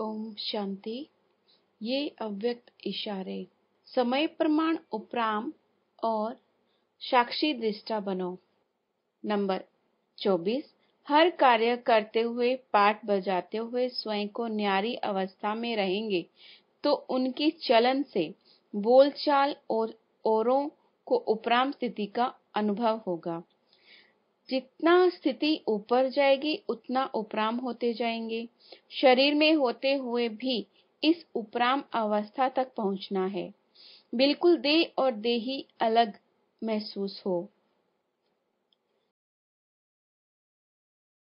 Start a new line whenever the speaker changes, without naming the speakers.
ओम शांति ये अव्यक्त इशारे समय प्रमाण उपराम और साक्षी दृष्टा बनो नंबर 24 हर कार्य करते हुए पाठ बजाते हुए स्वयं को न्यारी अवस्था में रहेंगे तो उनकी चलन से बोलचाल और औरों को उपराम स्थिति का अनुभव होगा जितना स्थिति ऊपर जाएगी उतना उपराम होते जाएंगे शरीर में होते हुए भी इस उपराम अवस्था तक पहुंचना है बिल्कुल देह और देही अलग महसूस हो